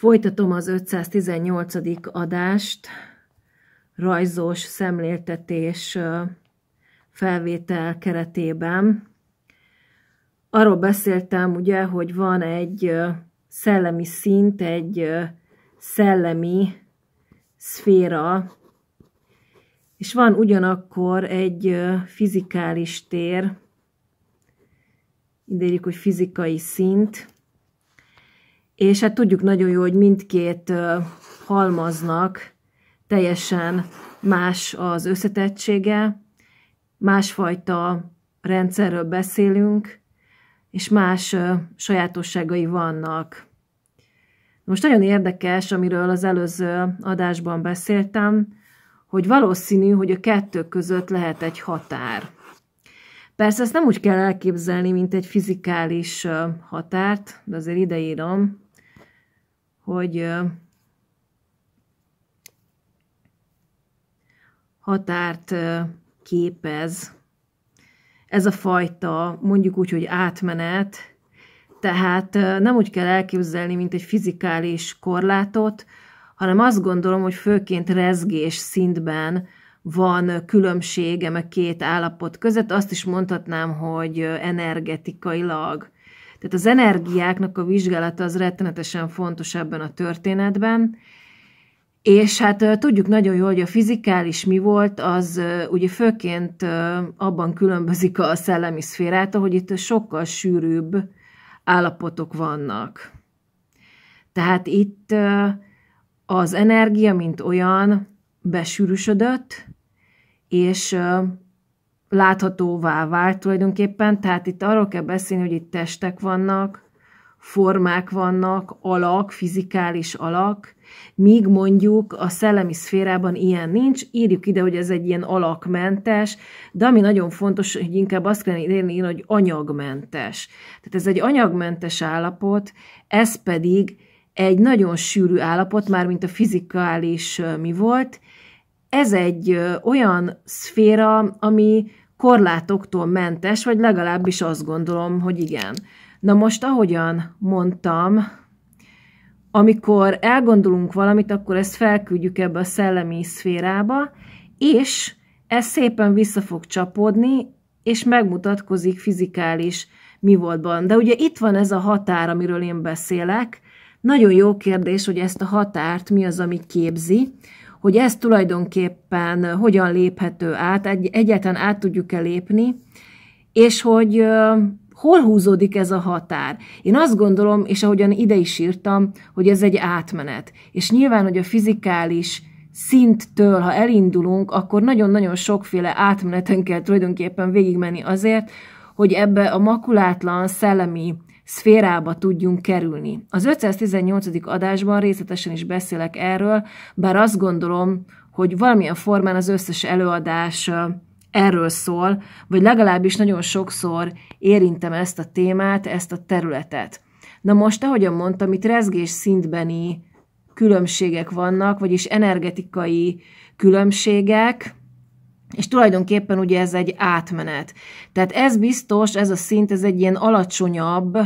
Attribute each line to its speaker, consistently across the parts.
Speaker 1: Folytatom az 518. adást, rajzos szemléltetés felvétel keretében. Arról beszéltem ugye, hogy van egy szellemi szint, egy szellemi szféra, és van ugyanakkor egy fizikális tér, idejük, hogy fizikai szint, és hát tudjuk nagyon jó, hogy mindkét halmaznak teljesen más az összetettsége, másfajta rendszerről beszélünk, és más sajátosságai vannak. Most nagyon érdekes, amiről az előző adásban beszéltem, hogy valószínű, hogy a kettő között lehet egy határ. Persze ezt nem úgy kell elképzelni, mint egy fizikális határt, de azért ideírom, hogy határt képez ez a fajta, mondjuk úgy, hogy átmenet, tehát nem úgy kell elképzelni, mint egy fizikális korlátot, hanem azt gondolom, hogy főként rezgés szintben van különbsége meg két állapot között. Azt is mondhatnám, hogy energetikailag tehát az energiáknak a vizsgálata az rettenetesen fontos ebben a történetben, és hát tudjuk nagyon jól, hogy a fizikális mi volt, az ugye főként abban különbözik a szellemi szférától, hogy itt sokkal sűrűbb állapotok vannak. Tehát itt az energia, mint olyan, besűrűsödött, és láthatóvá vált tulajdonképpen, tehát itt arról kell beszélni, hogy itt testek vannak, formák vannak, alak, fizikális alak, míg mondjuk a szellemi szférában ilyen nincs, írjuk ide, hogy ez egy ilyen alakmentes, de ami nagyon fontos, hogy inkább azt kell írni, hogy anyagmentes. Tehát ez egy anyagmentes állapot, ez pedig egy nagyon sűrű állapot, már mint a fizikális mi volt, ez egy olyan szféra, ami korlátoktól mentes, vagy legalábbis azt gondolom, hogy igen. Na most, ahogyan mondtam, amikor elgondolunk valamit, akkor ezt felküldjük ebbe a szellemi szférába, és ez szépen vissza fog csapódni, és megmutatkozik fizikális mi voltban. De ugye itt van ez a határ, amiről én beszélek. Nagyon jó kérdés, hogy ezt a határt mi az, ami képzi hogy ez tulajdonképpen hogyan léphető át, egy, egyáltalán át tudjuk-e lépni, és hogy hol húzódik ez a határ. Én azt gondolom, és ahogyan ide is írtam, hogy ez egy átmenet. És nyilván, hogy a fizikális szinttől, ha elindulunk, akkor nagyon-nagyon sokféle átmeneten kell tulajdonképpen végigmenni azért, hogy ebbe a makulátlan szellemi szférába tudjunk kerülni. Az 518. adásban részletesen is beszélek erről, bár azt gondolom, hogy valamilyen formán az összes előadás erről szól, vagy legalábbis nagyon sokszor érintem ezt a témát, ezt a területet. Na most, ahogyan mondtam, itt rezgés szintbeni különbségek vannak, vagyis energetikai különbségek, és tulajdonképpen ugye ez egy átmenet. Tehát ez biztos, ez a szint, ez egy ilyen alacsonyabb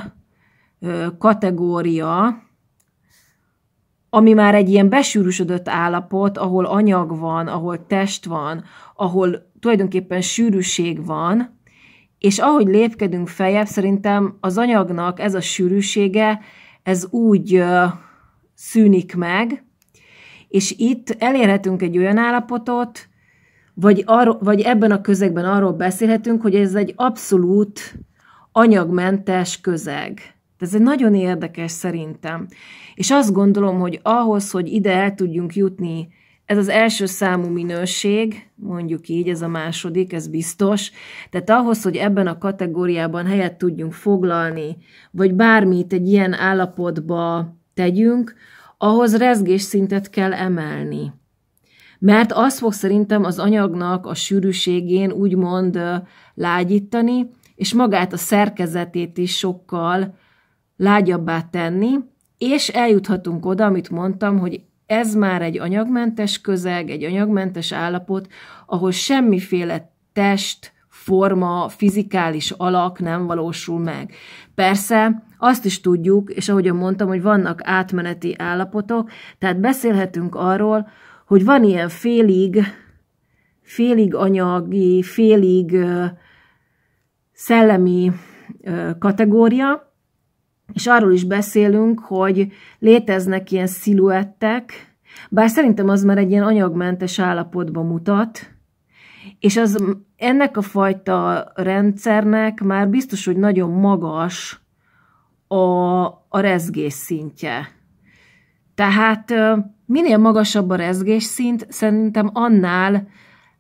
Speaker 1: kategória, ami már egy ilyen besűrűsödött állapot, ahol anyag van, ahol test van, ahol tulajdonképpen sűrűség van, és ahogy lépkedünk feljebb, szerintem az anyagnak ez a sűrűsége, ez úgy szűnik meg, és itt elérhetünk egy olyan állapotot, vagy, arról, vagy ebben a közegben arról beszélhetünk, hogy ez egy abszolút anyagmentes közeg. Ez egy nagyon érdekes szerintem. És azt gondolom, hogy ahhoz, hogy ide el tudjunk jutni, ez az első számú minőség, mondjuk így, ez a második, ez biztos. Tehát ahhoz, hogy ebben a kategóriában helyet tudjunk foglalni, vagy bármit egy ilyen állapotba tegyünk, ahhoz rezgésszintet kell emelni mert az fog szerintem az anyagnak a sűrűségén úgymond lágyítani, és magát a szerkezetét is sokkal lágyabbá tenni, és eljuthatunk oda, amit mondtam, hogy ez már egy anyagmentes közeg, egy anyagmentes állapot, ahol semmiféle test, forma, fizikális alak nem valósul meg. Persze, azt is tudjuk, és ahogyan mondtam, hogy vannak átmeneti állapotok, tehát beszélhetünk arról, hogy van ilyen félig, félig anyagi, félig ö, szellemi ö, kategória, és arról is beszélünk, hogy léteznek ilyen sziluettek, bár szerintem az már egy ilyen anyagmentes állapotba mutat, és az ennek a fajta rendszernek már biztos, hogy nagyon magas a, a rezgés szintje. Tehát minél magasabb a rezgésszint, szerintem annál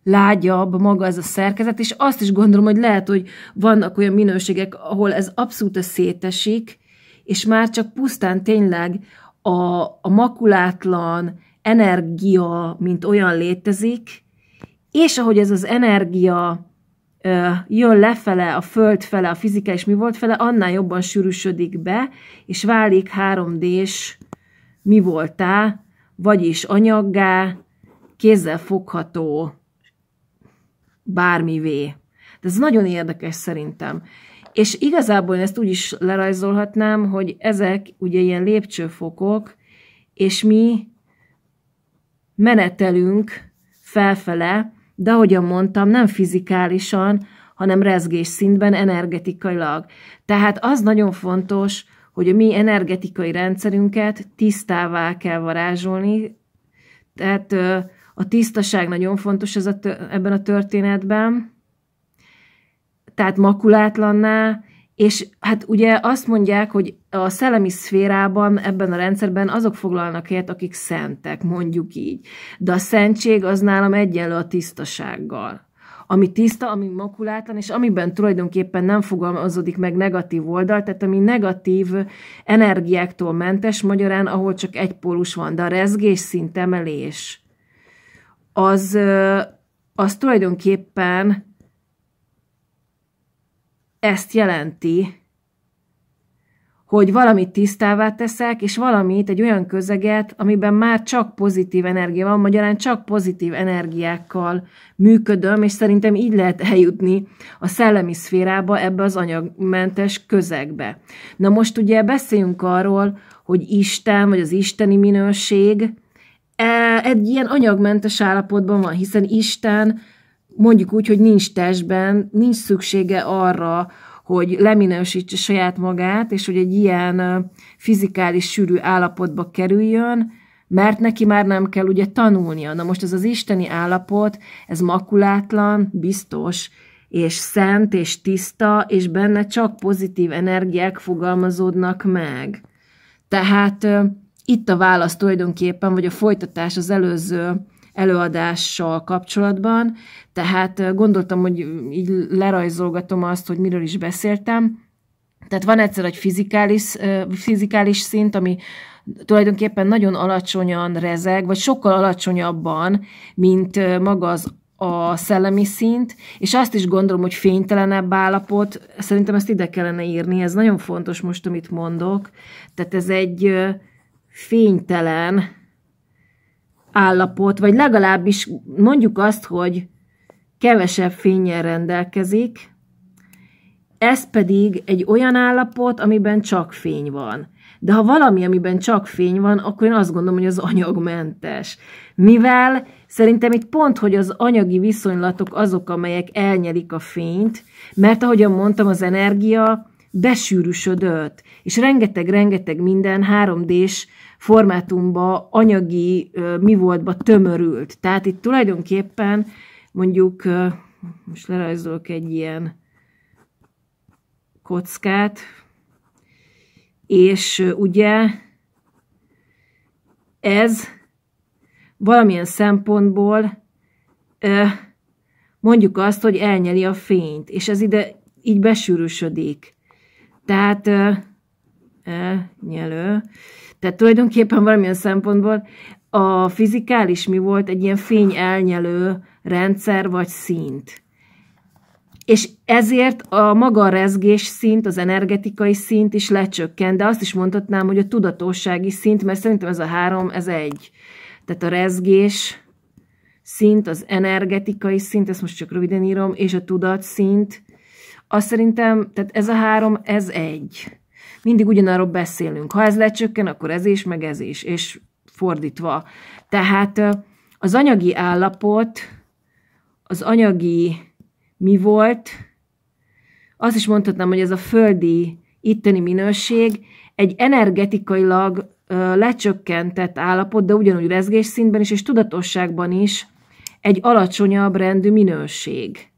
Speaker 1: lágyabb maga ez a szerkezet, és azt is gondolom, hogy lehet, hogy vannak olyan minőségek, ahol ez abszolút szétesik, és már csak pusztán tényleg a, a makulátlan energia, mint olyan létezik, és ahogy ez az energia ö, jön lefele, a föld fele, a fizikális mi volt fele, annál jobban sűrűsödik be, és válik 3D-s mi voltá? vagyis anyaggá, kézzel fogható, bármivé. De ez nagyon érdekes szerintem. És igazából én ezt úgy is lerajzolhatnám, hogy ezek ugye ilyen lépcsőfokok, és mi menetelünk felfele, de ahogyan mondtam, nem fizikálisan, hanem rezgés szintben, energetikailag. Tehát az nagyon fontos, hogy a mi energetikai rendszerünket tisztává kell varázsolni, tehát a tisztaság nagyon fontos ez a, ebben a történetben, tehát makulátlanná, és hát ugye azt mondják, hogy a szellemi szférában, ebben a rendszerben azok foglalnak helyet, akik szentek, mondjuk így. De a szentség az nálam egyenlő a tisztasággal ami tiszta, ami makulátlan, és amiben tulajdonképpen nem fogalmazódik meg negatív oldal, tehát ami negatív energiáktól mentes, magyarán, ahol csak egy pólus van, de a rezgés szint emelés, az, az tulajdonképpen ezt jelenti, hogy valamit tisztává teszek, és valamit, egy olyan közeget, amiben már csak pozitív energia van, magyarán csak pozitív energiákkal működöm, és szerintem így lehet eljutni a szellemi szférába, ebbe az anyagmentes közegbe. Na most ugye beszéljünk arról, hogy Isten, vagy az isteni minőség e, egy ilyen anyagmentes állapotban van, hiszen Isten mondjuk úgy, hogy nincs testben, nincs szüksége arra, hogy leminősítse saját magát, és hogy egy ilyen fizikális sűrű állapotba kerüljön, mert neki már nem kell ugye tanulnia. Na most ez az isteni állapot, ez makulátlan, biztos, és szent, és tiszta, és benne csak pozitív energiák fogalmazódnak meg. Tehát itt a válasz tulajdonképpen, vagy a folytatás az előző előadással kapcsolatban, tehát gondoltam, hogy így lerajzolgatom azt, hogy miről is beszéltem. Tehát van egyszer egy fizikális, fizikális szint, ami tulajdonképpen nagyon alacsonyan rezeg, vagy sokkal alacsonyabban, mint maga az a szellemi szint, és azt is gondolom, hogy fénytelenebb állapot, szerintem ezt ide kellene írni, ez nagyon fontos most, amit mondok, tehát ez egy fénytelen, állapot, vagy legalábbis mondjuk azt, hogy kevesebb fényen rendelkezik, ez pedig egy olyan állapot, amiben csak fény van. De ha valami, amiben csak fény van, akkor én azt gondolom, hogy az anyagmentes. Mivel szerintem itt pont, hogy az anyagi viszonylatok azok, amelyek elnyelik a fényt, mert ahogyan mondtam, az energia besűrűsödött, és rengeteg-rengeteg minden 3D-s formátumba, anyagi mi voltba tömörült. Tehát itt tulajdonképpen mondjuk, most lerajzolok egy ilyen kockát, és ugye ez valamilyen szempontból mondjuk azt, hogy elnyeli a fényt, és ez ide így besűrűsödik. Tehát elnyelő, tehát tulajdonképpen valamilyen szempontból a fizikális mi volt egy ilyen fény elnyelő rendszer vagy szint. És ezért a maga a rezgés szint, az energetikai szint is lecsökken, de azt is mondhatnám, hogy a tudatossági szint, mert szerintem ez a három, ez egy. Tehát a rezgés szint, az energetikai szint, ezt most csak röviden írom, és a tudat szint, azt szerintem, tehát ez a három, ez egy mindig ugyanarról beszélünk. Ha ez lecsökken, akkor ez is, meg ez is, és fordítva. Tehát az anyagi állapot, az anyagi mi volt, azt is mondhatnám, hogy ez a földi itteni minőség egy energetikailag lecsökkentett állapot, de ugyanúgy rezgésszintben is, és tudatosságban is egy alacsonyabb rendű minőség.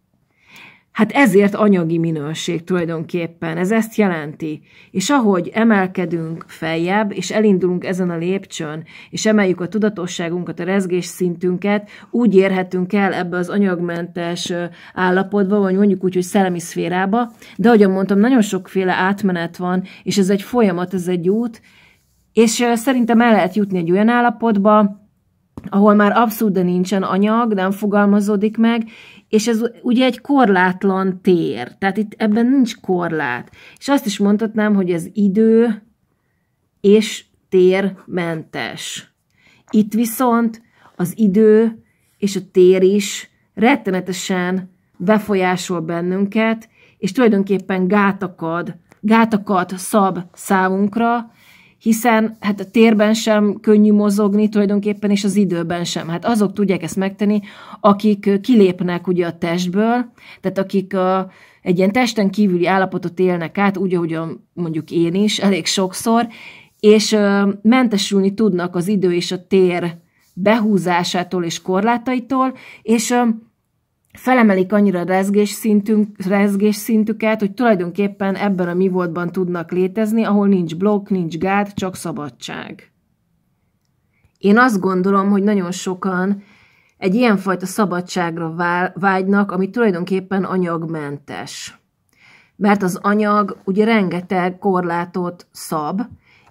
Speaker 1: Hát ezért anyagi minőség tulajdonképpen, ez ezt jelenti. És ahogy emelkedünk feljebb, és elindulunk ezen a lépcsőn, és emeljük a tudatosságunkat, a rezgés szintünket, úgy érhetünk el ebbe az anyagmentes állapotba, vagy mondjuk úgy, hogy szellemi szférába, de ahogy mondtam, nagyon sokféle átmenet van, és ez egy folyamat, ez egy út, és szerintem el lehet jutni egy olyan állapotba, ahol már abszolút nincsen anyag, nem fogalmazódik meg, és ez ugye egy korlátlan tér, tehát itt ebben nincs korlát. És azt is mondhatnám, hogy ez idő és térmentes. Itt viszont az idő és a tér is rettenetesen befolyásol bennünket, és tulajdonképpen gátakad, gátakat szab számunkra, hiszen hát a térben sem könnyű mozogni tulajdonképpen, és az időben sem. Hát azok tudják ezt megtenni, akik kilépnek ugye a testből, tehát akik a, egy ilyen testen kívüli állapotot élnek át, úgy, ahogy mondjuk én is, elég sokszor, és ö, mentesülni tudnak az idő és a tér behúzásától és korlátaitól, és ö, felemelik annyira rezgés, szintünk, rezgés szintüket, hogy tulajdonképpen ebben a mi voltban tudnak létezni, ahol nincs blokk, nincs gát, csak szabadság. Én azt gondolom, hogy nagyon sokan egy ilyenfajta szabadságra vágynak, ami tulajdonképpen anyagmentes. Mert az anyag ugye rengeteg korlátot szab,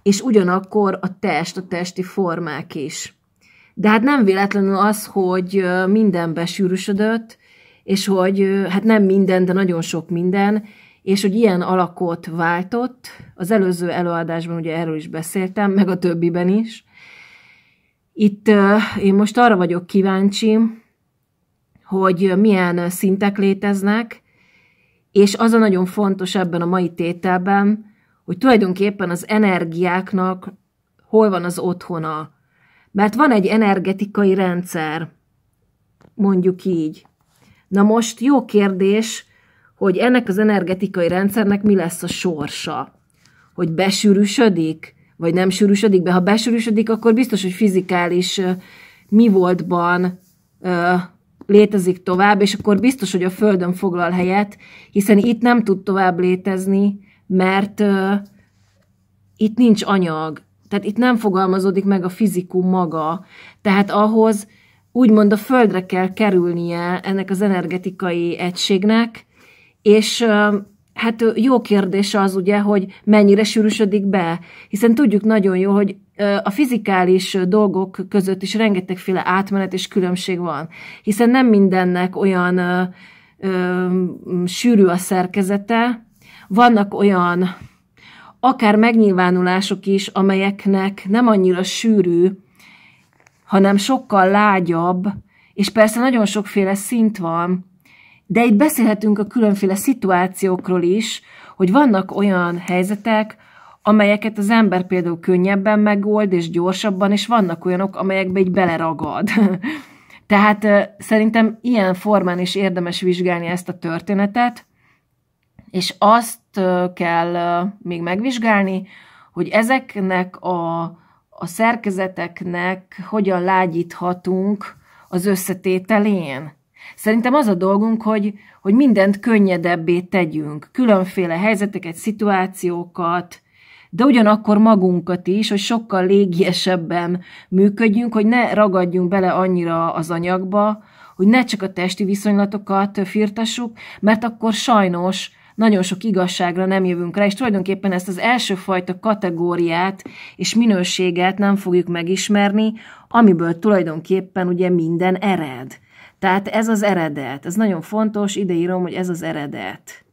Speaker 1: és ugyanakkor a test, a testi formák is. De hát nem véletlenül az, hogy mindenbe sűrűsödött, és hogy hát nem minden, de nagyon sok minden, és hogy ilyen alakot váltott, az előző előadásban ugye erről is beszéltem, meg a többiben is. Itt én most arra vagyok kíváncsi, hogy milyen szintek léteznek, és az a nagyon fontos ebben a mai tételben, hogy tulajdonképpen az energiáknak hol van az otthona. Mert van egy energetikai rendszer, mondjuk így, Na most jó kérdés, hogy ennek az energetikai rendszernek mi lesz a sorsa. Hogy besűrűsödik, vagy nem sűrűsödik be. Ha besűrűsödik, akkor biztos, hogy fizikális mi voltban létezik tovább, és akkor biztos, hogy a Földön foglal helyet, hiszen itt nem tud tovább létezni, mert uh, itt nincs anyag. Tehát itt nem fogalmazódik meg a fizikum maga. Tehát ahhoz úgymond a földre kell kerülnie ennek az energetikai egységnek, és hát jó kérdés az ugye, hogy mennyire sűrűsödik be, hiszen tudjuk nagyon jó, hogy a fizikális dolgok között is rengetegféle átmenet és különbség van, hiszen nem mindennek olyan ö, ö, sűrű a szerkezete, vannak olyan akár megnyilvánulások is, amelyeknek nem annyira sűrű hanem sokkal lágyabb, és persze nagyon sokféle szint van, de itt beszélhetünk a különféle szituációkról is, hogy vannak olyan helyzetek, amelyeket az ember például könnyebben megold, és gyorsabban, és vannak olyanok, amelyekbe így beleragad. Tehát szerintem ilyen formán is érdemes vizsgálni ezt a történetet, és azt kell még megvizsgálni, hogy ezeknek a a szerkezeteknek hogyan lágyíthatunk az összetételén. Szerintem az a dolgunk, hogy, hogy mindent könnyedebbé tegyünk, különféle helyzeteket, szituációkat, de ugyanakkor magunkat is, hogy sokkal légiesebben működjünk, hogy ne ragadjunk bele annyira az anyagba, hogy ne csak a testi viszonylatokat firtassuk, mert akkor sajnos nagyon sok igazságra nem jövünk rá, és tulajdonképpen ezt az első fajta kategóriát és minőséget nem fogjuk megismerni, amiből tulajdonképpen ugye minden ered. Tehát ez az eredet, ez nagyon fontos, ideírom, hogy ez az eredet.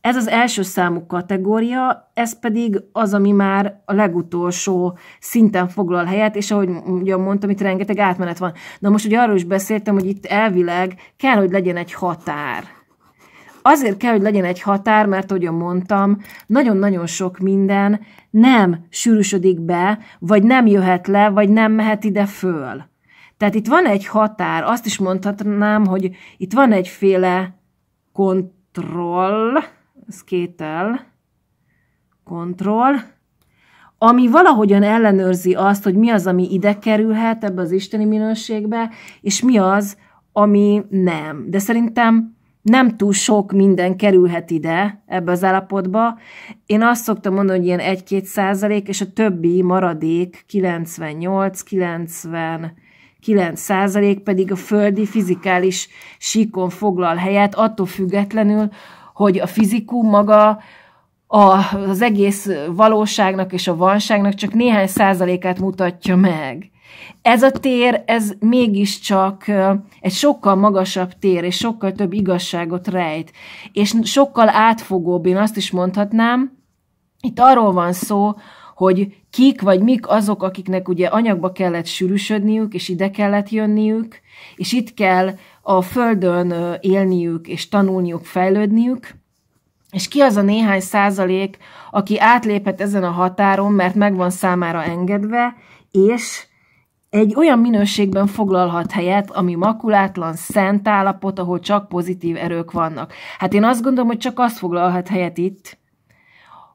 Speaker 1: Ez az első számú kategória, ez pedig az, ami már a legutolsó szinten foglal helyet, és ahogy ugye mondtam, itt rengeteg átmenet van. Na most ugye arról is beszéltem, hogy itt elvileg kell, hogy legyen egy határ azért kell, hogy legyen egy határ, mert ahogy mondtam, nagyon-nagyon sok minden nem sűrűsödik be, vagy nem jöhet le, vagy nem mehet ide föl. Tehát itt van egy határ, azt is mondhatnám, hogy itt van egyféle kontroll, ez kétel, kontroll, ami valahogyan ellenőrzi azt, hogy mi az, ami ide kerülhet ebbe az isteni minőségbe, és mi az, ami nem. De szerintem nem túl sok minden kerülhet ide ebbe az állapotba. Én azt szoktam mondani, hogy ilyen 1-2 százalék, és a többi maradék 98 99 százalék pedig a földi fizikális síkon foglal helyet, attól függetlenül, hogy a fizikum maga a, az egész valóságnak és a vanságnak csak néhány százalékát mutatja meg. Ez a tér, ez mégiscsak egy sokkal magasabb tér, és sokkal több igazságot rejt, és sokkal átfogóbb, én azt is mondhatnám, itt arról van szó, hogy kik vagy mik azok, akiknek ugye anyagba kellett sűrűsödniük, és ide kellett jönniük, és itt kell a földön élniük, és tanulniuk, fejlődniük, és ki az a néhány százalék, aki átlépett ezen a határon, mert meg van számára engedve, és egy olyan minőségben foglalhat helyet, ami makulátlan, szent állapot, ahol csak pozitív erők vannak. Hát én azt gondolom, hogy csak az foglalhat helyet itt,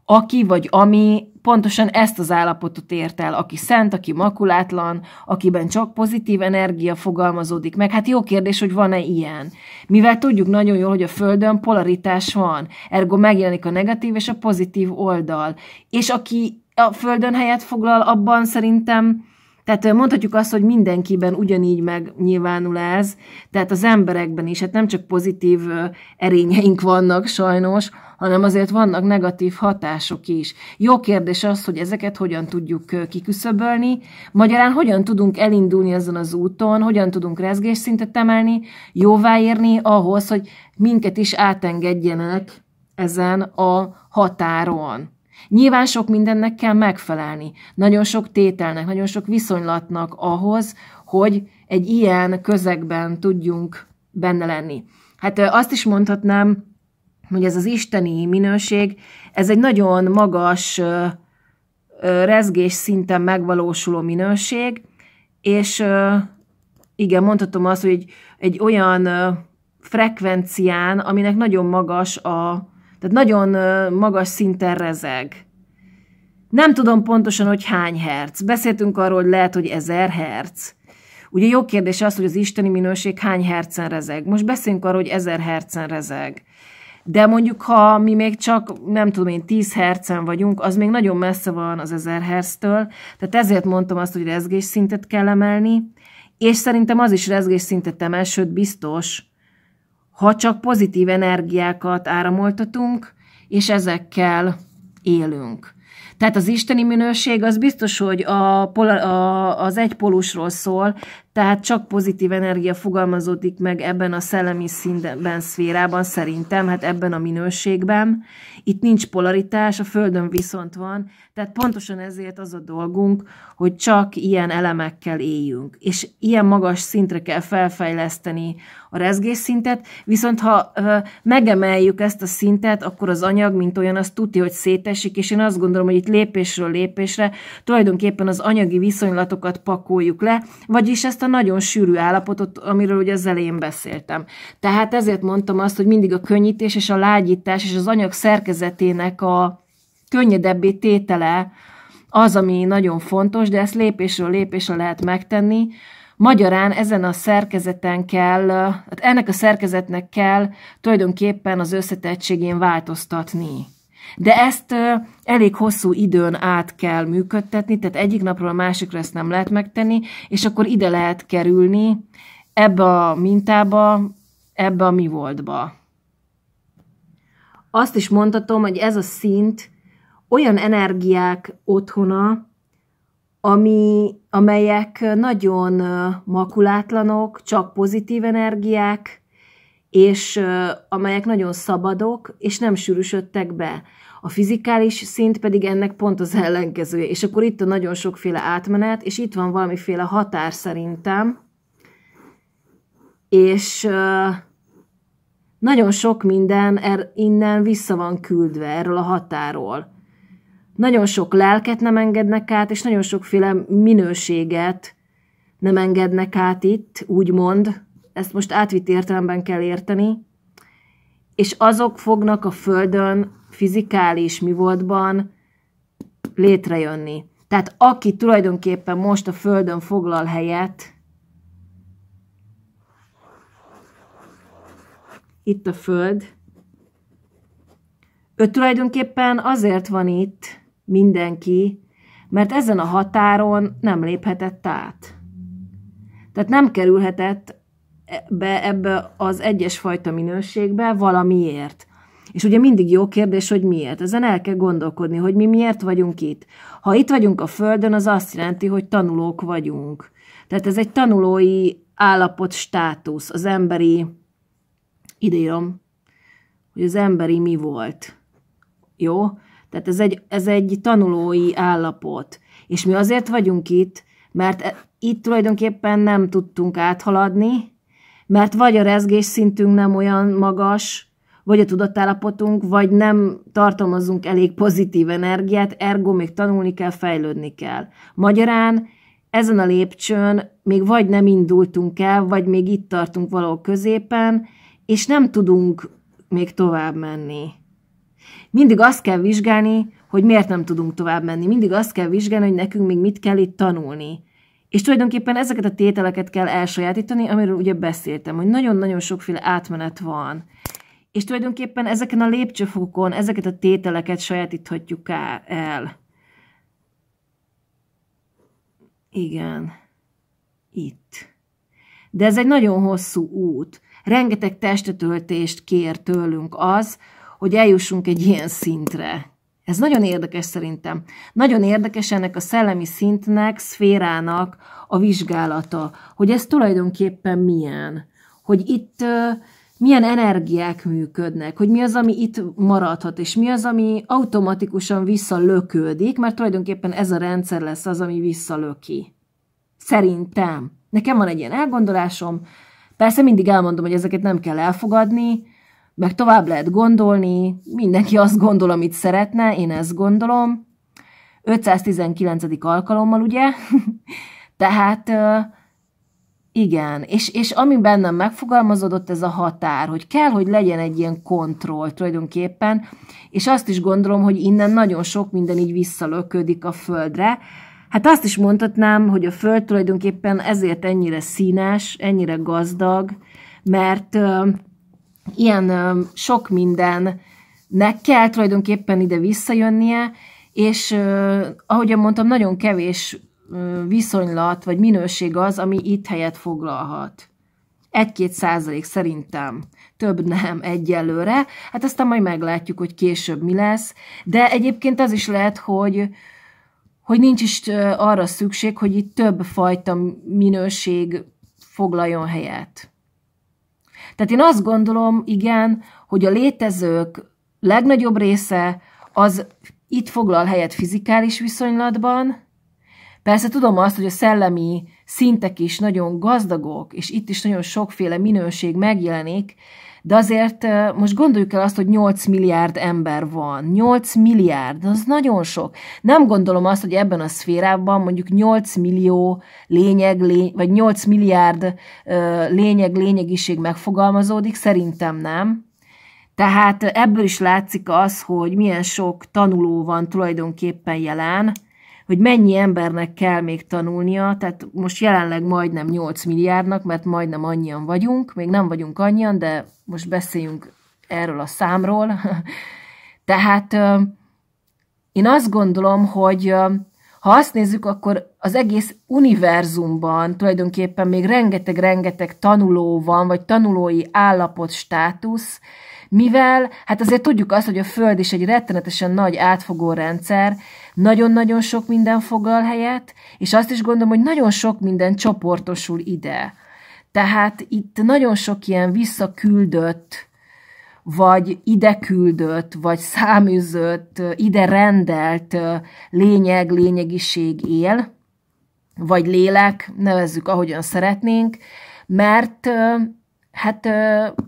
Speaker 1: aki vagy ami pontosan ezt az állapotot ért el, aki szent, aki makulátlan, akiben csak pozitív energia fogalmazódik meg. Hát jó kérdés, hogy van-e ilyen. Mivel tudjuk nagyon jól, hogy a Földön polaritás van, ergo megjelenik a negatív és a pozitív oldal. És aki a Földön helyet foglal, abban szerintem tehát mondhatjuk azt, hogy mindenkiben ugyanígy megnyilvánul ez, tehát az emberekben is, hát nem csak pozitív erényeink vannak sajnos, hanem azért vannak negatív hatások is. Jó kérdés az, hogy ezeket hogyan tudjuk kiküszöbölni, magyarán hogyan tudunk elindulni azon az úton, hogyan tudunk rezgésszintet emelni, jóváírni ahhoz, hogy minket is átengedjenek ezen a határon. Nyilván sok mindennek kell megfelelni, nagyon sok tételnek, nagyon sok viszonylatnak ahhoz, hogy egy ilyen közegben tudjunk benne lenni. Hát azt is mondhatnám, hogy ez az isteni minőség, ez egy nagyon magas rezgés szinten megvalósuló minőség, és igen, mondhatom azt, hogy egy, egy olyan frekvencián, aminek nagyon magas a, tehát nagyon magas szinten rezeg. Nem tudom pontosan, hogy hány herc. Beszéltünk arról, hogy lehet, hogy ezer herc. Ugye jó kérdés az, hogy az isteni minőség hány hercen rezeg. Most beszélünk arról, hogy ezer hercen rezeg. De mondjuk, ha mi még csak, nem tudom én, 10 hercen vagyunk, az még nagyon messze van az 1000 herctől, tehát ezért mondtam azt, hogy rezgésszintet kell emelni, és szerintem az is rezgésszintet emel, sőt biztos, ha csak pozitív energiákat áramoltatunk, és ezekkel élünk. Tehát az isteni minőség az biztos, hogy a, a, az egypólusról szól, tehát csak pozitív energia fogalmazódik meg ebben a szellemi színben, szférában szerintem, hát ebben a minőségben. Itt nincs polaritás, a Földön viszont van, tehát pontosan ezért az a dolgunk, hogy csak ilyen elemekkel éljünk. És ilyen magas szintre kell felfejleszteni a rezgésszintet, viszont ha ö, megemeljük ezt a szintet, akkor az anyag, mint olyan, az tuti, hogy szétesik, és én azt gondolom, hogy itt lépésről lépésre tulajdonképpen az anyagi viszonylatokat pakoljuk le, vagyis ezt azt a nagyon sűrű állapotot, amiről ugye az elején beszéltem. Tehát ezért mondtam azt, hogy mindig a könnyítés és a lágyítás és az anyag szerkezetének a könnyedebbé tétele az, ami nagyon fontos, de ezt lépésről lépésre lehet megtenni. Magyarán ezen a szerkezeten kell, hát ennek a szerkezetnek kell tulajdonképpen az összetettségén változtatni. De ezt elég hosszú időn át kell működtetni, tehát egyik napról a másikra ezt nem lehet megtenni, és akkor ide lehet kerülni ebbe a mintába, ebbe a mi voltba. Azt is mondhatom, hogy ez a szint olyan energiák otthona, ami, amelyek nagyon makulátlanok, csak pozitív energiák, és amelyek nagyon szabadok, és nem sűrűsödtek be. A fizikális szint pedig ennek pont az ellenkezője. És akkor itt a nagyon sokféle átmenet, és itt van valamiféle határ szerintem. És nagyon sok minden er, innen vissza van küldve erről a határól. Nagyon sok lelket nem engednek át, és nagyon sokféle minőséget nem engednek át itt, úgymond, ezt most átvitt értelemben kell érteni, és azok fognak a Földön fizikális mi voltban létrejönni. Tehát aki tulajdonképpen most a Földön foglal helyet, itt a Föld, ő tulajdonképpen azért van itt mindenki, mert ezen a határon nem léphetett át. Tehát nem kerülhetett be ebbe az egyes fajta minőségbe valamiért. És ugye mindig jó kérdés, hogy miért. Ezen el kell gondolkodni, hogy mi miért vagyunk itt. Ha itt vagyunk a Földön, az azt jelenti, hogy tanulók vagyunk. Tehát ez egy tanulói állapot, státusz, az emberi, idérom, hogy az emberi mi volt. Jó? Tehát ez egy, ez egy tanulói állapot. És mi azért vagyunk itt, mert e, itt tulajdonképpen nem tudtunk áthaladni, mert vagy a rezgés szintünk nem olyan magas, vagy a tudatállapotunk, vagy nem tartalmazunk elég pozitív energiát, ergo még tanulni kell, fejlődni kell. Magyarán ezen a lépcsőn még vagy nem indultunk el, vagy még itt tartunk valahol középen, és nem tudunk még tovább menni. Mindig azt kell vizsgálni, hogy miért nem tudunk tovább menni. Mindig azt kell vizsgálni, hogy nekünk még mit kell itt tanulni. És tulajdonképpen ezeket a tételeket kell elsajátítani, amiről ugye beszéltem, hogy nagyon-nagyon sokféle átmenet van. És tulajdonképpen ezeken a lépcsőfokon ezeket a tételeket sajátíthatjuk el. Igen. Itt. De ez egy nagyon hosszú út. Rengeteg testetöltést kér tőlünk az, hogy eljussunk egy ilyen szintre. Ez nagyon érdekes szerintem. Nagyon érdekes ennek a szellemi szintnek, szférának a vizsgálata, hogy ez tulajdonképpen milyen. Hogy itt milyen energiák működnek, hogy mi az, ami itt maradhat, és mi az, ami automatikusan visszalöködik, mert tulajdonképpen ez a rendszer lesz az, ami visszalöki. Szerintem. Nekem van egy ilyen elgondolásom, persze mindig elmondom, hogy ezeket nem kell elfogadni, meg tovább lehet gondolni, mindenki azt gondol, amit szeretne, én ezt gondolom. 519. alkalommal, ugye? Tehát igen, és, és ami bennem megfogalmazódott, ez a határ, hogy kell, hogy legyen egy ilyen kontroll tulajdonképpen, és azt is gondolom, hogy innen nagyon sok minden így visszalöködik a földre. Hát azt is mondhatnám, hogy a föld tulajdonképpen ezért ennyire színes, ennyire gazdag, mert ilyen sok mindennek kell tulajdonképpen ide visszajönnie, és ahogy mondtam, nagyon kevés viszonylat vagy minőség az, ami itt helyet foglalhat. Egy-két százalék szerintem, több nem egyelőre. Hát aztán majd meglátjuk, hogy később mi lesz. De egyébként az is lehet, hogy, hogy nincs is arra szükség, hogy itt több fajta minőség foglaljon helyet. Tehát én azt gondolom, igen, hogy a létezők legnagyobb része az itt foglal helyet fizikális viszonylatban. Persze tudom azt, hogy a szellemi szintek is nagyon gazdagok, és itt is nagyon sokféle minőség megjelenik, de azért most gondoljuk el azt, hogy 8 milliárd ember van. 8 milliárd, az nagyon sok. Nem gondolom azt, hogy ebben a szférában mondjuk 8 millió lényeg, lény, vagy 8 milliárd lényeg, lényegiség megfogalmazódik, szerintem nem. Tehát ebből is látszik az, hogy milyen sok tanuló van tulajdonképpen jelen, hogy mennyi embernek kell még tanulnia, tehát most jelenleg majdnem 8 milliárdnak, mert majdnem annyian vagyunk, még nem vagyunk annyian, de most beszéljünk erről a számról. tehát én azt gondolom, hogy ha azt nézzük, akkor az egész univerzumban tulajdonképpen még rengeteg-rengeteg tanuló van, vagy tanulói állapot, státusz, mivel hát azért tudjuk azt, hogy a Föld is egy rettenetesen nagy átfogó rendszer, nagyon-nagyon sok minden foglal helyet, és azt is gondolom, hogy nagyon sok minden csoportosul ide. Tehát itt nagyon sok ilyen visszaküldött, vagy ide küldött, vagy száműzött, ide rendelt lényeg, lényegiség él, vagy lélek, nevezzük ahogyan szeretnénk, mert hát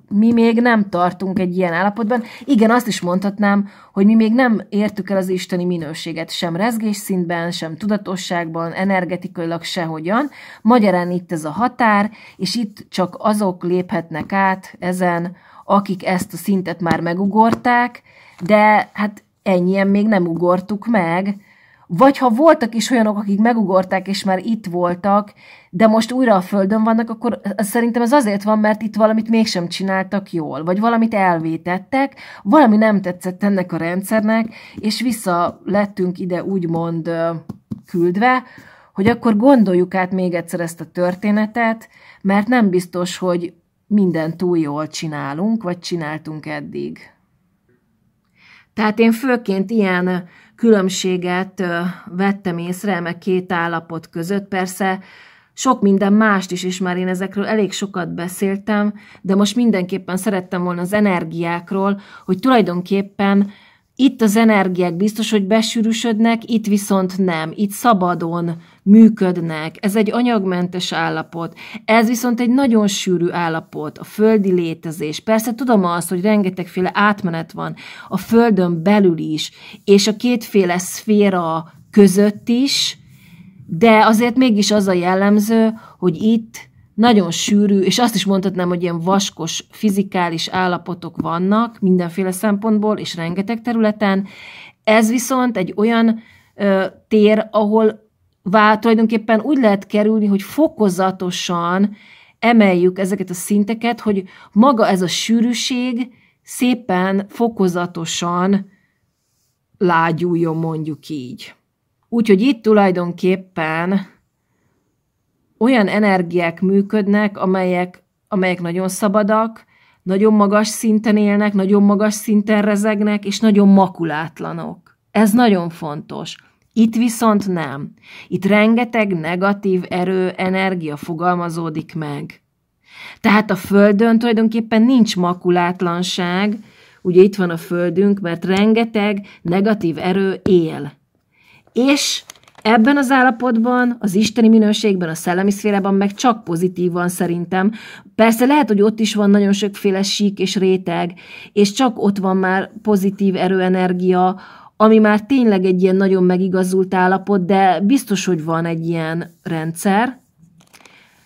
Speaker 1: mi még nem tartunk egy ilyen állapotban. Igen, azt is mondhatnám, hogy mi még nem értük el az isteni minőséget, sem rezgés szintben, sem tudatosságban, energetikailag sehogyan. Magyarán itt ez a határ, és itt csak azok léphetnek át ezen, akik ezt a szintet már megugorták, de hát ennyien még nem ugortuk meg, vagy ha voltak is olyanok, akik megugorták, és már itt voltak, de most újra a földön vannak, akkor szerintem ez azért van, mert itt valamit mégsem csináltak jól, vagy valamit elvétettek, valami nem tetszett ennek a rendszernek, és vissza lettünk ide úgymond küldve, hogy akkor gondoljuk át még egyszer ezt a történetet, mert nem biztos, hogy minden túl jól csinálunk, vagy csináltunk eddig. Tehát én főként ilyen különbséget vettem észre meg két állapot között. Persze sok minden mást is, és már én ezekről elég sokat beszéltem, de most mindenképpen szerettem volna az energiákról, hogy tulajdonképpen itt az energiák biztos, hogy besűrűsödnek, itt viszont nem. Itt szabadon működnek. Ez egy anyagmentes állapot. Ez viszont egy nagyon sűrű állapot, a földi létezés. Persze tudom azt, hogy rengetegféle átmenet van a földön belül is, és a kétféle szféra között is, de azért mégis az a jellemző, hogy itt nagyon sűrű, és azt is mondhatnám, hogy ilyen vaskos fizikális állapotok vannak mindenféle szempontból, és rengeteg területen. Ez viszont egy olyan ö, tér, ahol vált, tulajdonképpen úgy lehet kerülni, hogy fokozatosan emeljük ezeket a szinteket, hogy maga ez a sűrűség szépen fokozatosan lágyuljon, mondjuk így. Úgyhogy itt tulajdonképpen olyan energiák működnek, amelyek, amelyek nagyon szabadak, nagyon magas szinten élnek, nagyon magas szinten rezegnek, és nagyon makulátlanok. Ez nagyon fontos. Itt viszont nem. Itt rengeteg negatív erő, energia fogalmazódik meg. Tehát a Földön tulajdonképpen nincs makulátlanság, ugye itt van a Földünk, mert rengeteg negatív erő él. És Ebben az állapotban, az isteni minőségben, a szellemi szférában meg csak pozitív van szerintem. Persze lehet, hogy ott is van nagyon sokféle sík és réteg, és csak ott van már pozitív erőenergia, ami már tényleg egy ilyen nagyon megigazult állapot, de biztos, hogy van egy ilyen rendszer.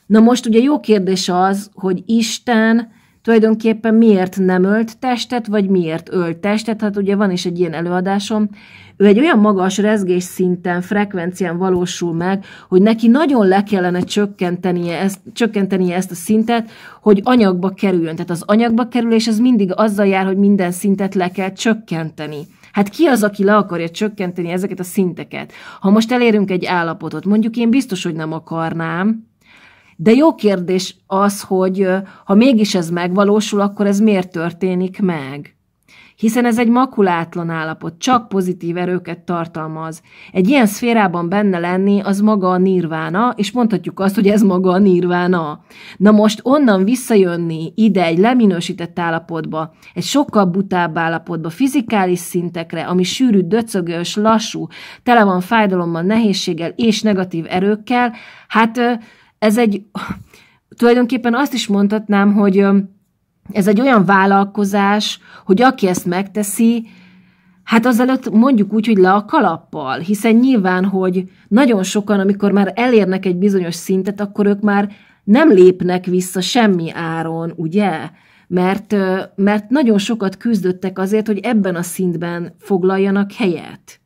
Speaker 1: Na most ugye jó kérdés az, hogy Isten tulajdonképpen miért nem ölt testet, vagy miért ölt testet, hát ugye van is egy ilyen előadásom, ő egy olyan magas rezgés szinten, frekvencián valósul meg, hogy neki nagyon le kellene csökkentenie ezt, csökkentenie ezt a szintet, hogy anyagba kerüljön. Tehát az anyagba kerülés az mindig azzal jár, hogy minden szintet le kell csökkenteni. Hát ki az, aki le akarja csökkenteni ezeket a szinteket? Ha most elérünk egy állapotot, mondjuk én biztos, hogy nem akarnám, de jó kérdés az, hogy ha mégis ez megvalósul, akkor ez miért történik meg? Hiszen ez egy makulátlan állapot, csak pozitív erőket tartalmaz. Egy ilyen szférában benne lenni, az maga a nirvána, és mondhatjuk azt, hogy ez maga a nirvána. Na most onnan visszajönni ide egy leminősített állapotba, egy sokkal butább állapotba, fizikális szintekre, ami sűrű, döcögös, lassú, tele van fájdalommal, nehézséggel és negatív erőkkel, hát ez egy, tulajdonképpen azt is mondhatnám, hogy ez egy olyan vállalkozás, hogy aki ezt megteszi, Hát azelőtt mondjuk úgy, hogy le a kalappal, hiszen nyilván, hogy nagyon sokan, amikor már elérnek egy bizonyos szintet, akkor ők már nem lépnek vissza semmi áron, ugye? Mert, mert nagyon sokat küzdöttek azért, hogy ebben a szintben foglaljanak helyet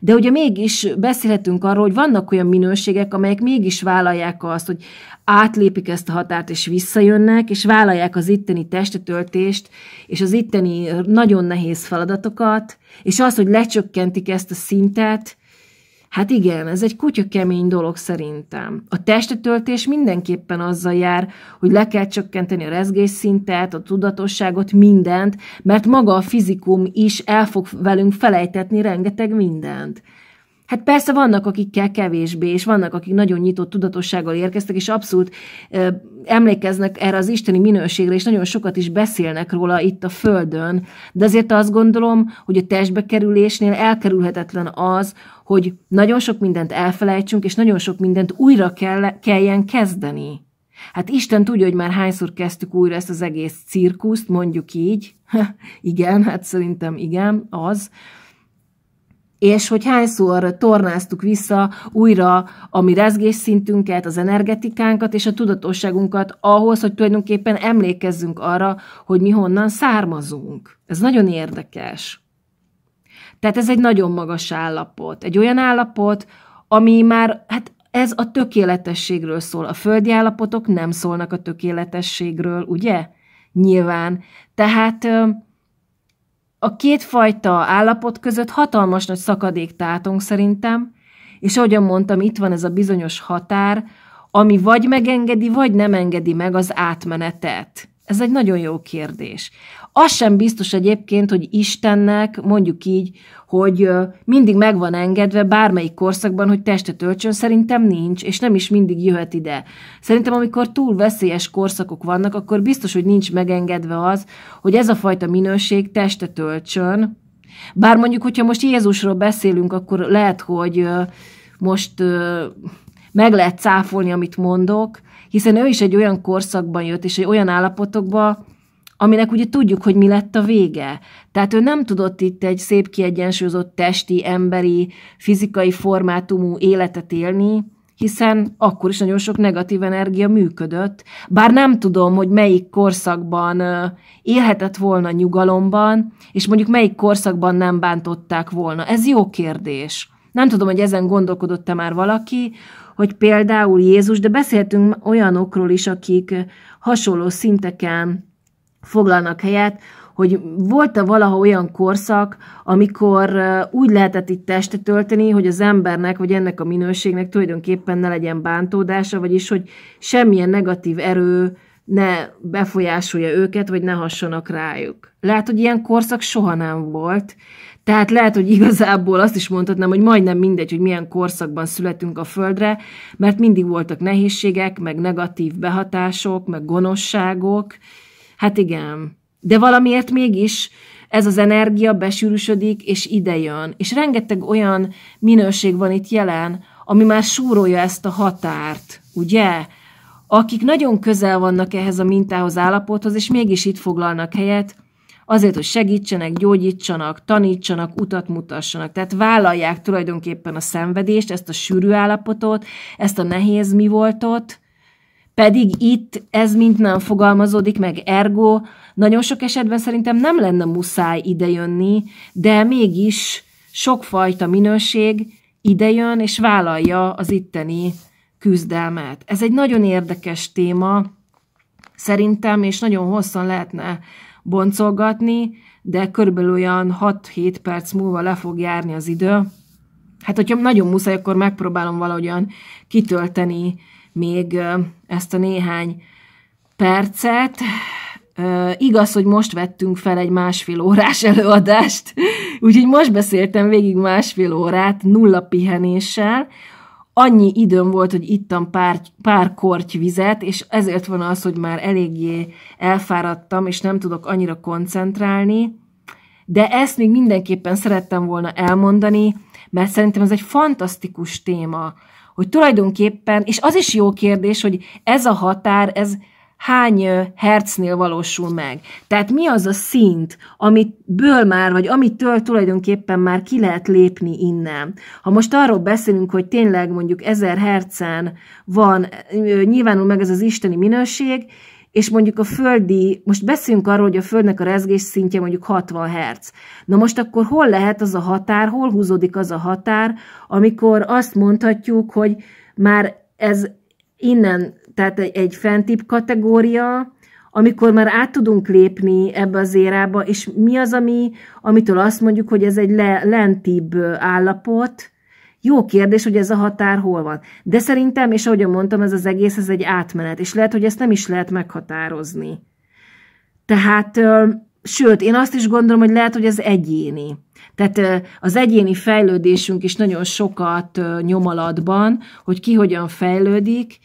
Speaker 1: de ugye mégis beszélhetünk arról, hogy vannak olyan minőségek, amelyek mégis vállalják azt, hogy átlépik ezt a határt, és visszajönnek, és vállalják az itteni testetöltést, és az itteni nagyon nehéz feladatokat, és az, hogy lecsökkentik ezt a szintet, Hát igen, ez egy kutya kemény dolog szerintem. A testetöltés mindenképpen azzal jár, hogy le kell csökkenteni a rezgésszintet, a tudatosságot, mindent, mert maga a fizikum is el fog velünk felejtetni rengeteg mindent. Hát persze vannak, akikkel kevésbé, és vannak, akik nagyon nyitott tudatossággal érkeztek, és abszolút ö, emlékeznek erre az isteni minőségre, és nagyon sokat is beszélnek róla itt a Földön. De azért azt gondolom, hogy a testbe kerülésnél elkerülhetetlen az, hogy nagyon sok mindent elfelejtsünk, és nagyon sok mindent újra kell, kelljen kezdeni. Hát Isten tudja, hogy már hányszor kezdtük újra ezt az egész cirkuszt, mondjuk így. igen, hát szerintem igen, az és hogy hányszor tornáztuk vissza újra a mi rezgésszintünket, az energetikánkat és a tudatosságunkat ahhoz, hogy tulajdonképpen emlékezzünk arra, hogy mi honnan származunk. Ez nagyon érdekes. Tehát ez egy nagyon magas állapot. Egy olyan állapot, ami már, hát ez a tökéletességről szól. A földi állapotok nem szólnak a tökéletességről, ugye? Nyilván. Tehát a két fajta állapot között hatalmas nagy szakadék tátunk szerintem, és ahogyan mondtam, itt van ez a bizonyos határ, ami vagy megengedi, vagy nem engedi meg az átmenetet. Ez egy nagyon jó kérdés. Az sem biztos egyébként, hogy Istennek, mondjuk így, hogy mindig meg van engedve bármelyik korszakban, hogy testet öltsön, szerintem nincs, és nem is mindig jöhet ide. Szerintem, amikor túl veszélyes korszakok vannak, akkor biztos, hogy nincs megengedve az, hogy ez a fajta minőség testet öltsön. Bár mondjuk, hogyha most Jézusról beszélünk, akkor lehet, hogy most meg lehet cáfolni, amit mondok, hiszen ő is egy olyan korszakban jött, és egy olyan állapotokba, aminek ugye tudjuk, hogy mi lett a vége. Tehát ő nem tudott itt egy szép kiegyensúlyozott testi, emberi, fizikai formátumú életet élni, hiszen akkor is nagyon sok negatív energia működött, bár nem tudom, hogy melyik korszakban élhetett volna nyugalomban, és mondjuk melyik korszakban nem bántották volna. Ez jó kérdés. Nem tudom, hogy ezen gondolkodott-e már valaki, hogy például Jézus, de beszéltünk olyanokról is, akik eh, hasonló szinteken foglalnak helyet, hogy volt-e valaha olyan korszak, amikor eh, úgy lehetett itt testet tölteni, hogy az embernek, vagy ennek a minőségnek tulajdonképpen ne legyen bántódása, vagyis hogy semmilyen negatív erő ne befolyásolja őket, vagy ne hassanak rájuk. Lehet, hogy ilyen korszak soha nem volt, tehát lehet, hogy igazából azt is mondhatnám, hogy majdnem mindegy, hogy milyen korszakban születünk a Földre, mert mindig voltak nehézségek, meg negatív behatások, meg gonoszságok. Hát igen. De valamiért mégis ez az energia besűrűsödik, és idejön. És rengeteg olyan minőség van itt jelen, ami már súrolja ezt a határt, ugye? Akik nagyon közel vannak ehhez a mintához, állapothoz, és mégis itt foglalnak helyet, azért, hogy segítsenek, gyógyítsanak, tanítsanak, utat mutassanak. Tehát vállalják tulajdonképpen a szenvedést, ezt a sűrű állapotot, ezt a nehéz mi voltot, pedig itt ez mind nem fogalmazódik meg, ergo nagyon sok esetben szerintem nem lenne muszáj idejönni, de mégis sokfajta minőség idejön és vállalja az itteni küzdelmet. Ez egy nagyon érdekes téma, szerintem, és nagyon hosszan lehetne boncolgatni, de körülbelül olyan 6-7 perc múlva le fog járni az idő. Hát, hogyha nagyon muszáj, akkor megpróbálom valahogyan kitölteni még ezt a néhány percet. igaz, hogy most vettünk fel egy másfél órás előadást, úgyhogy most beszéltem végig másfél órát nulla pihenéssel, annyi időm volt, hogy ittam pár, pár korty vizet, és ezért van az, hogy már eléggé elfáradtam, és nem tudok annyira koncentrálni, de ezt még mindenképpen szerettem volna elmondani, mert szerintem ez egy fantasztikus téma, hogy tulajdonképpen, és az is jó kérdés, hogy ez a határ, ez hány hercnél valósul meg. Tehát mi az a szint, amitből már, vagy amitől tulajdonképpen már ki lehet lépni innen. Ha most arról beszélünk, hogy tényleg mondjuk 1000 hercen van, nyilvánul meg ez az isteni minőség, és mondjuk a földi, most beszélünk arról, hogy a földnek a rezgés szintje mondjuk 60 Hz. Na most akkor hol lehet az a határ, hol húzódik az a határ, amikor azt mondhatjuk, hogy már ez innen tehát egy, egy fentibb kategória, amikor már át tudunk lépni ebbe az érába, és mi az, ami, amitől azt mondjuk, hogy ez egy le, lentibb állapot, jó kérdés, hogy ez a határ hol van. De szerintem, és ahogy mondtam, ez az egész, ez egy átmenet, és lehet, hogy ezt nem is lehet meghatározni. Tehát, sőt, én azt is gondolom, hogy lehet, hogy ez egyéni. Tehát az egyéni fejlődésünk is nagyon sokat nyomalatban, hogy ki hogyan fejlődik,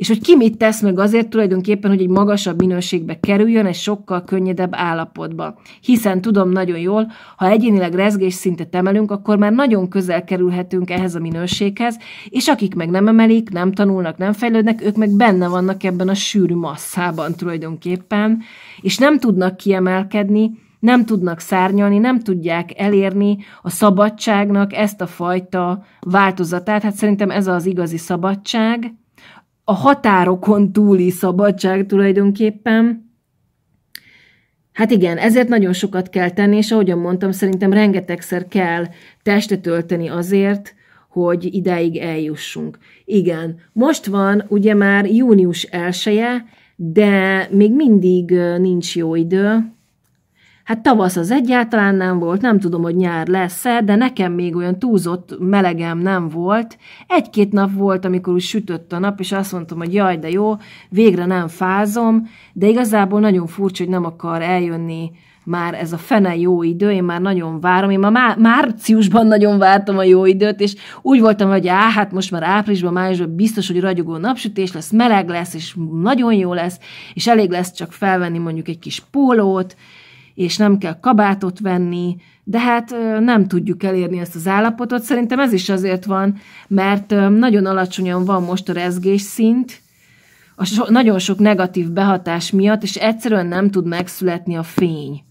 Speaker 1: és hogy ki mit tesz meg azért tulajdonképpen, hogy egy magasabb minőségbe kerüljön, egy sokkal könnyedebb állapotba. Hiszen tudom nagyon jól, ha egyénileg rezgés szintet emelünk, akkor már nagyon közel kerülhetünk ehhez a minőséghez, és akik meg nem emelik, nem tanulnak, nem fejlődnek, ők meg benne vannak ebben a sűrű masszában tulajdonképpen, és nem tudnak kiemelkedni, nem tudnak szárnyalni, nem tudják elérni a szabadságnak ezt a fajta változatát. Hát szerintem ez az igazi szabadság, a határokon túli szabadság tulajdonképpen. Hát igen, ezért nagyon sokat kell tenni, és ahogyan mondtam, szerintem rengetegszer kell testet ölteni azért, hogy ideig eljussunk. Igen, most van ugye már június elsője, de még mindig nincs jó idő, Hát tavasz az egyáltalán nem volt, nem tudom, hogy nyár lesz-e, de nekem még olyan túlzott melegem nem volt. Egy-két nap volt, amikor úgy sütött a nap, és azt mondtam, hogy jaj, de jó, végre nem fázom, de igazából nagyon furcsa, hogy nem akar eljönni már ez a fene jó idő, én már nagyon várom, én már márciusban nagyon vártam a jó időt, és úgy voltam, hogy á, hát most már áprilisban, májusban biztos, hogy ragyogó napsütés lesz, meleg lesz, és nagyon jó lesz, és elég lesz csak felvenni mondjuk egy kis pólót, és nem kell kabátot venni, de hát nem tudjuk elérni ezt az állapotot. Szerintem ez is azért van, mert nagyon alacsonyan van most a rezgés szint, a so, nagyon sok negatív behatás miatt, és egyszerűen nem tud megszületni a fény.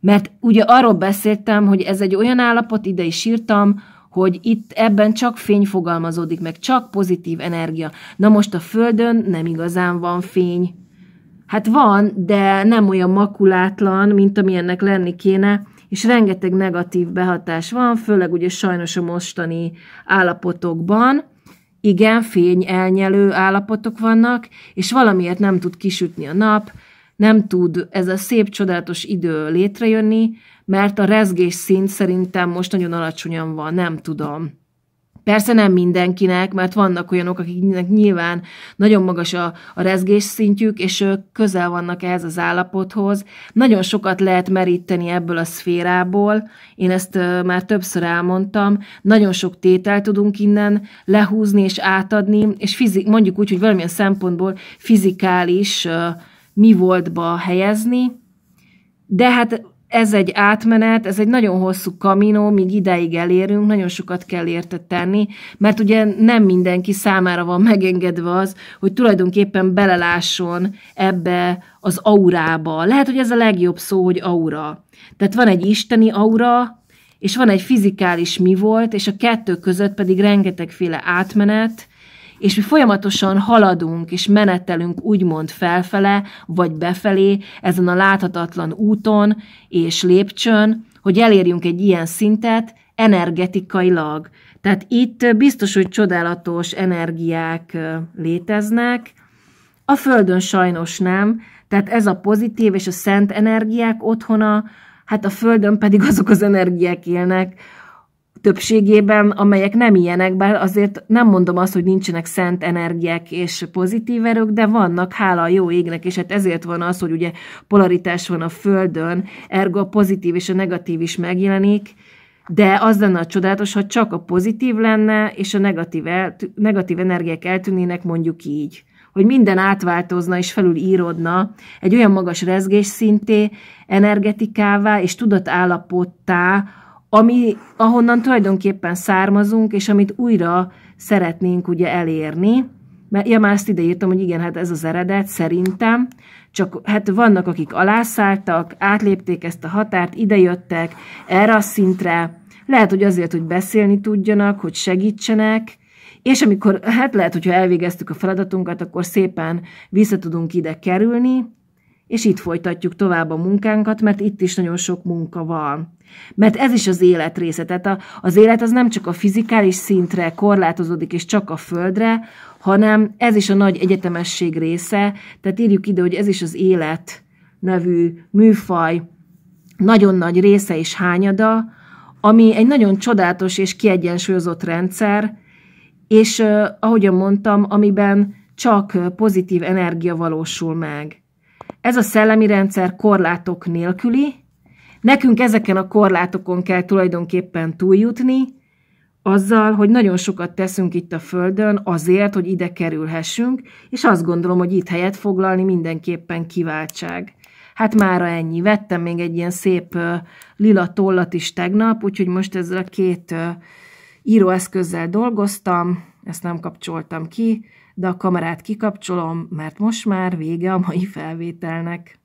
Speaker 1: Mert ugye arról beszéltem, hogy ez egy olyan állapot, ide is írtam, hogy itt ebben csak fény fogalmazódik meg, csak pozitív energia. Na most a Földön nem igazán van fény. Hát van, de nem olyan makulátlan, mint amilyennek lenni kéne, és rengeteg negatív behatás van, főleg ugye sajnos a mostani állapotokban. Igen, fény elnyelő állapotok vannak, és valamiért nem tud kisütni a nap, nem tud ez a szép, csodálatos idő létrejönni, mert a rezgés szint szerintem most nagyon alacsonyan van, nem tudom. Persze nem mindenkinek, mert vannak olyanok, akiknek nyilván nagyon magas a, a rezgés szintjük, és ők közel vannak ehhez az állapothoz. Nagyon sokat lehet meríteni ebből a szférából, én ezt már többször elmondtam, nagyon sok tételt tudunk innen lehúzni és átadni, és fizik, mondjuk úgy, hogy valamilyen szempontból fizikális mi voltba helyezni, de hát ez egy átmenet, ez egy nagyon hosszú kaminó, míg ideig elérünk, nagyon sokat kell érte tenni, mert ugye nem mindenki számára van megengedve az, hogy tulajdonképpen belelásson ebbe az aurába. Lehet, hogy ez a legjobb szó, hogy aura. Tehát van egy isteni aura, és van egy fizikális mi volt, és a kettő között pedig rengetegféle átmenet, és mi folyamatosan haladunk és menetelünk úgymond felfele, vagy befelé ezen a láthatatlan úton és lépcsőn, hogy elérjünk egy ilyen szintet energetikailag. Tehát itt biztos, hogy csodálatos energiák léteznek, a Földön sajnos nem, tehát ez a pozitív és a szent energiák otthona, hát a Földön pedig azok az energiák élnek, többségében, amelyek nem ilyenek, bár azért nem mondom azt, hogy nincsenek szent energiák és pozitív erők, de vannak, hála a jó égnek, és hát ezért van az, hogy ugye polaritás van a Földön, ergo a pozitív és a negatív is megjelenik, de az lenne a csodálatos, ha csak a pozitív lenne, és a negatív, el, negatív energiák eltűnnének, mondjuk így hogy minden átváltozna és felülírodna egy olyan magas szinté, energetikává és tudatállapottá, ami, ahonnan tulajdonképpen származunk, és amit újra szeretnénk ugye elérni. Mert ja, már ezt ide írtam, hogy igen, hát ez az eredet, szerintem. Csak hát vannak, akik alászálltak, átlépték ezt a határt, idejöttek erre a szintre, lehet, hogy azért, hogy beszélni tudjanak, hogy segítsenek, és amikor, hát lehet, hogyha elvégeztük a feladatunkat, akkor szépen visszatudunk ide kerülni, és itt folytatjuk tovább a munkánkat, mert itt is nagyon sok munka van. Mert ez is az élet része, tehát a, az élet az nem csak a fizikális szintre korlátozódik, és csak a földre, hanem ez is a nagy egyetemesség része, tehát írjuk ide, hogy ez is az élet nevű műfaj nagyon nagy része és hányada, ami egy nagyon csodálatos és kiegyensúlyozott rendszer, és ahogyan mondtam, amiben csak pozitív energia valósul meg. Ez a szellemi rendszer korlátok nélküli, nekünk ezeken a korlátokon kell tulajdonképpen túljutni, azzal, hogy nagyon sokat teszünk itt a Földön azért, hogy ide kerülhessünk, és azt gondolom, hogy itt helyet foglalni mindenképpen kiváltság. Hát mára ennyi. Vettem még egy ilyen szép uh, lila tollat is tegnap, úgyhogy most ezzel a két uh, íróeszközzel dolgoztam, ezt nem kapcsoltam ki, de a kamerát kikapcsolom, mert most már vége a mai felvételnek.